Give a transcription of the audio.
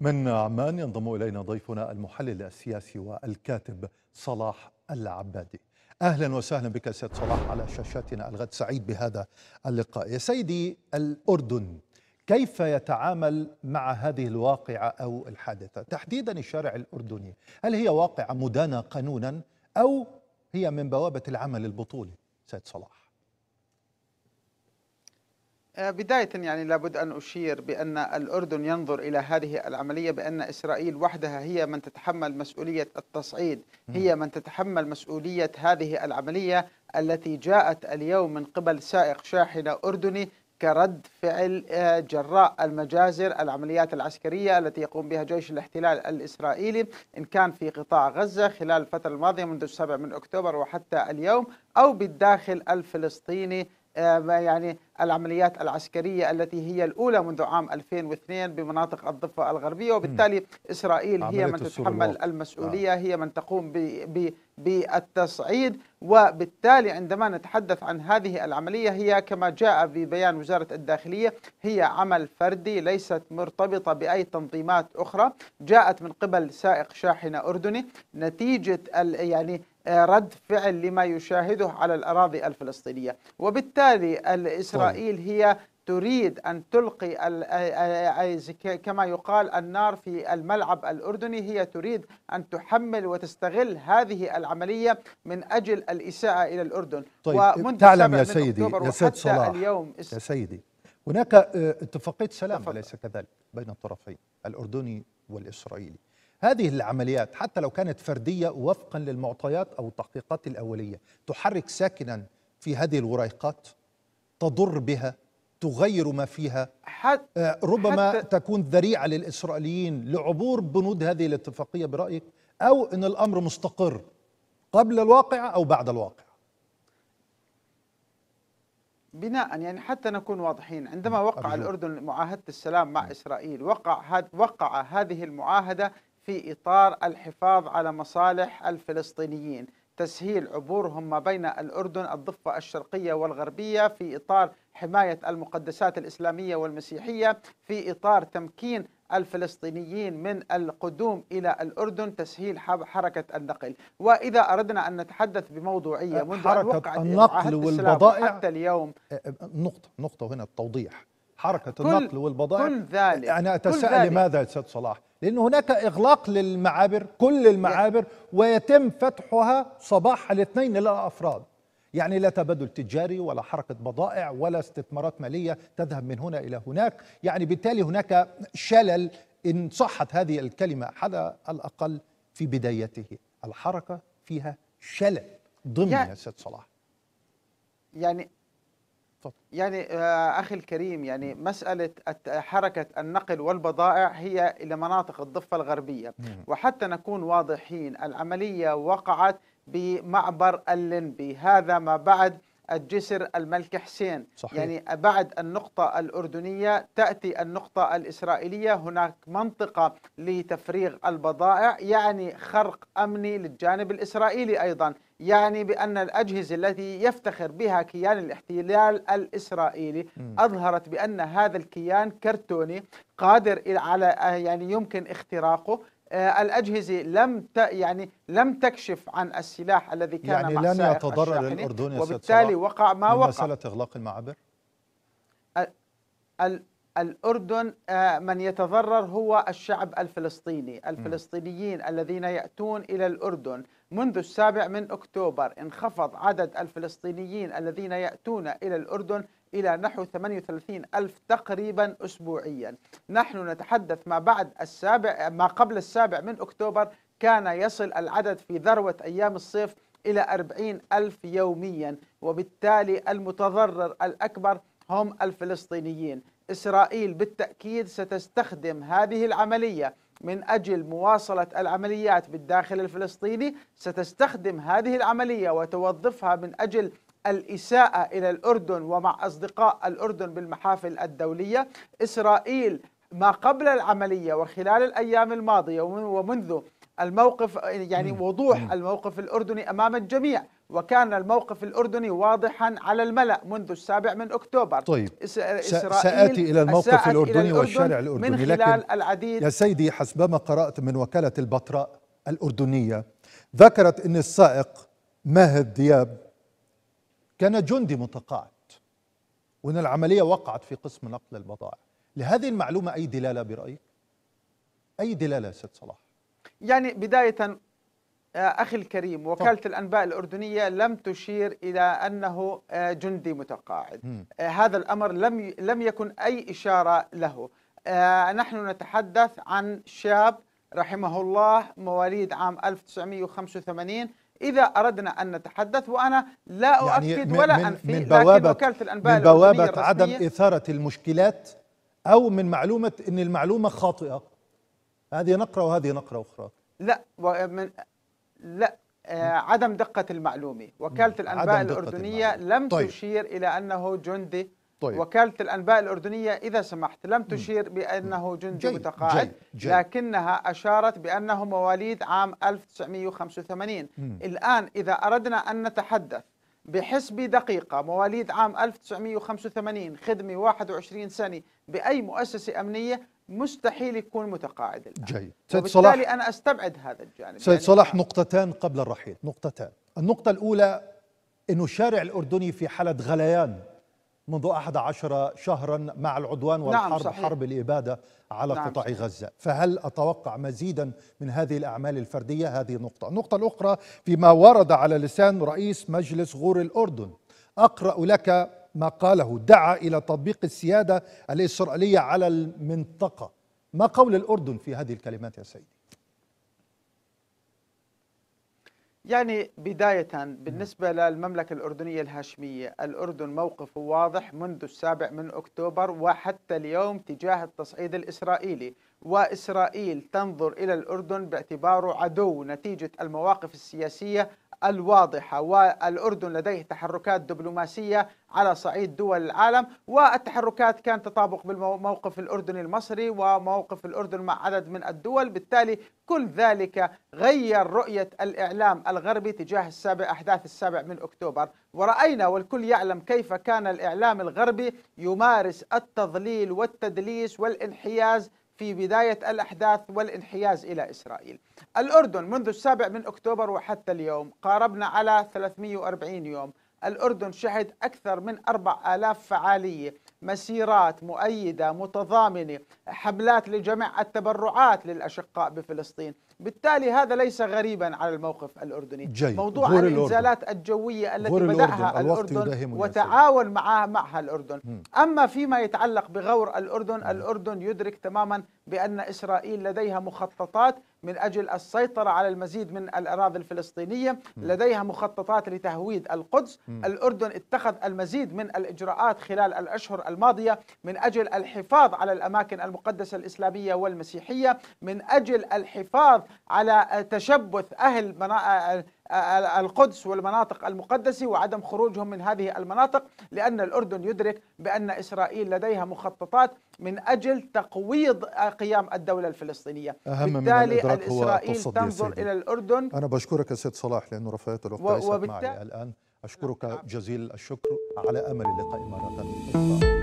من عمان ينضم الينا ضيفنا المحلل السياسي والكاتب صلاح العبادي. اهلا وسهلا بك سيد صلاح على شاشاتنا الغد سعيد بهذا اللقاء. يا سيدي الاردن كيف يتعامل مع هذه الواقعه او الحادثه؟ تحديدا الشارع الاردني، هل هي واقعه مدانه قانونا او هي من بوابه العمل البطولي سيد صلاح؟ آه، بداية يعني لابد أن أشير بأن الأردن ينظر إلى هذه العملية بأن إسرائيل وحدها هي من تتحمل مسؤولية التصعيد هي من تتحمل مسؤولية هذه العملية التي جاءت اليوم من قبل سائق شاحنة أردني كرد فعل آه، جراء المجازر العمليات العسكرية التي يقوم بها جيش الاحتلال الإسرائيلي إن كان في قطاع غزة خلال الفترة الماضية منذ السابع من أكتوبر وحتى اليوم أو بالداخل الفلسطيني آه، يعني العمليات العسكرية التي هي الأولى منذ عام 2002 بمناطق الضفة الغربية وبالتالي إسرائيل هي من تتحمل المسؤولية نعم. هي من تقوم بالتصعيد وبالتالي عندما نتحدث عن هذه العملية هي كما جاء في بيان وزارة الداخلية هي عمل فردي ليست مرتبطة بأي تنظيمات أخرى جاءت من قبل سائق شاحنة أردني نتيجة يعني رد فعل لما يشاهده على الأراضي الفلسطينية وبالتالي الإسرائيل طيب. هي تريد أن تلقي كما يقال النار في الملعب الأردني هي تريد أن تحمل وتستغل هذه العملية من أجل الإساءة إلى الأردن طيب تعلم يا سيدي يا سيد صلاح اليوم يا سيدي هناك آه، اتفاقية سلام أليس كذلك بين الطرفين الأردني والإسرائيلي هذه العمليات حتى لو كانت فردية وفقا للمعطيات أو التحقيقات الأولية تحرك ساكنا في هذه الوريقات تضر بها تغير ما فيها حت آه، ربما حت تكون ذريعة للإسرائيليين لعبور بنود هذه الاتفاقية برأيك أو أن الأمر مستقر قبل الواقع أو بعد الواقع بناء يعني حتى نكون واضحين عندما نعم، وقع أرجو. الأردن معاهدة السلام مع نعم. إسرائيل وقع, وقع هذه المعاهدة في إطار الحفاظ على مصالح الفلسطينيين تسهيل عبورهم ما بين الأردن الضفة الشرقية والغربية في إطار حماية المقدسات الإسلامية والمسيحية في إطار تمكين الفلسطينيين من القدوم إلى الأردن تسهيل حركة النقل وإذا أردنا أن نتحدث بموضوعية منذ حركة النقل والبضائع أه، أه، حتى اليوم نقطة نقطة هنا التوضيح حركة النقل والبضائع كل ذلك أنا يعني أتساءل لماذا يا أستاذ صلاح لأن هناك إغلاق للمعابر كل المعابر ويتم فتحها صباح الاثنين للأفراد يعني لا تبادل تجاري ولا حركة بضائع ولا استثمارات مالية تذهب من هنا إلى هناك يعني بالتالي هناك شلل إن صحت هذه الكلمة على الأقل في بدايته الحركة فيها شلل ضمن يا سيد صلاح يعني يعني آه، اخي الكريم يعني مساله حركه النقل والبضائع هي الى مناطق الضفه الغربيه وحتى نكون واضحين العمليه وقعت بمعبر اللنبي هذا ما بعد الجسر الملك حسين صحيح. يعني بعد النقطة الأردنية تأتي النقطة الإسرائيلية هناك منطقة لتفريغ البضائع يعني خرق أمني للجانب الإسرائيلي أيضا يعني بأن الأجهزة التي يفتخر بها كيان الاحتلال الإسرائيلي أظهرت بأن هذا الكيان كرتوني قادر على يعني يمكن اختراقه آه، الأجهزة لم ت... يعني لم تكشف عن السلاح الذي كان يعني مع لن يتضرر الأردن يا وبالتالي وقع ما وقع مسألة إغلاق المعابر ال... ال... الأردن آه، من يتضرر هو الشعب الفلسطيني الفلسطينيين م. الذين يأتون إلى الأردن منذ السابع من أكتوبر انخفض عدد الفلسطينيين الذين يأتون إلى الأردن إلى نحو 38 ألف تقريبا أسبوعيا نحن نتحدث ما بعد السابع ما قبل السابع من أكتوبر كان يصل العدد في ذروة أيام الصيف إلى 40 ألف يوميا وبالتالي المتضرر الأكبر هم الفلسطينيين إسرائيل بالتأكيد ستستخدم هذه العملية من أجل مواصلة العمليات بالداخل الفلسطيني ستستخدم هذه العملية وتوظفها من أجل الإساءة إلى الأردن ومع أصدقاء الأردن بالمحافل الدولية إسرائيل ما قبل العملية وخلال الأيام الماضية ومنذ الموقف يعني وضوح الموقف الأردني أمام الجميع وكان الموقف الأردني واضحا على الملأ منذ السابع من أكتوبر طيب إسرائيل سأتي إلى الموقف الأردني إلى الأردن والشارع الأردني من خلال لكن العديد يا سيدي حسبما قرأت من وكالة البتراء الأردنية ذكرت أن السائق ماهد دياب كان جندي متقاعد وان العمليه وقعت في قسم نقل البضائع لهذه المعلومه اي دلاله برايك اي دلاله يا سيد صلاح يعني بدايه آه، اخي الكريم وكاله طب. الانباء الاردنيه لم تشير الى انه آه، جندي متقاعد م. آه، هذا الامر لم لم يكن اي اشاره له نحن نتحدث عن شاب رحمه الله مواليد عام 1985 إذا أردنا أن نتحدث وأنا لا يعني أؤكد يعني من ولا أنفي من بوابة لكن وكالة الأنباء من بوابة عدم إثارة المشكلات أو من معلومة أن المعلومة خاطئة هذه نقرة وهذه نقرة أخرى لا ومن لا آه، عدم دقة المعلومة وكالة الأنباء الأردنية المعلومة. لم طيب. تشير إلى أنه جندي طيب. وكالة الأنباء الأردنية إذا سمحت لم تشير بأنه جندي متقاعد لكنها أشارت بأنه مواليد عام 1985 مم. الآن إذا أردنا أن نتحدث بحسب دقيقة مواليد عام 1985 خدمة 21 سنة بأي مؤسسة أمنية مستحيل يكون متقاعد الآن جيد سيد صلاح أنا أستبعد هذا الجانب سيد يعني صلاح نقطتان قبل الرحيل نقطتان النقطة الأولى أنه الشارع الأردني في حالة غليان منذ 11 شهرا مع العدوان نعم، والحرب نعم صحيح. حرب الإبادة على نعم قطاع صحيح. غزة فهل أتوقع مزيدا من هذه الأعمال الفردية هذه نقطة النقطة الأخرى فيما ورد على لسان رئيس مجلس غور الأردن أقرأ لك ما قاله دعا إلى تطبيق السيادة الإسرائيلية على المنطقة ما قول الأردن في هذه الكلمات يا سيدي يعني بداية بالنسبة للمملكة الأردنية الهاشمية الأردن موقفه واضح منذ السابع من أكتوبر وحتى اليوم تجاه التصعيد الإسرائيلي وإسرائيل تنظر إلى الأردن باعتباره عدو نتيجة المواقف السياسية الواضحة والأردن لديه تحركات دبلوماسية على صعيد دول العالم والتحركات كان تطابق بالموقف الأردني المصري وموقف الأردن مع عدد من الدول بالتالي كل ذلك غير رؤية الإعلام الغربي تجاه السابع أحداث السابع من أكتوبر ورأينا والكل يعلم كيف كان الإعلام الغربي يمارس التضليل والتدليس والانحياز في بداية الأحداث والانحياز إلى إسرائيل الأردن منذ السابع من أكتوبر وحتى اليوم قاربنا على 340 يوم الأردن شهد أكثر من 4000 فعالية مسيرات مؤيدة متضامنة حملات لجمع التبرعات للأشقاء بفلسطين بالتالي هذا ليس غريبا على الموقف الأردني جيد. موضوع الإنزالات الأردن. الجوية التي بدأها الأردن, الأردن وتعاون معها, معها الأردن م. أما فيما يتعلق بغور الأردن الأردن يدرك تماما بأن إسرائيل لديها مخططات من أجل السيطرة على المزيد من الأراضي الفلسطينية لديها مخططات لتهويد القدس الأردن اتخذ المزيد من الإجراءات خلال الأشهر الماضية من أجل الحفاظ على الأماكن المقدسة الإسلامية والمسيحية من أجل الحفاظ على تشبث أهل القدس والمناطق المقدسة وعدم خروجهم من هذه المناطق لأن الأردن يدرك بأن إسرائيل لديها مخططات من أجل تقويض قيام الدولة الفلسطينية أهم بالتالي من الإدراك الإسرائيل هو تنظر إلى الأردن أنا بشكرك سيد صلاح لأنه رفعت الوقت ليست معي الآن أشكرك نعم. جزيل الشكر على أمل اللقاء مرة أخرى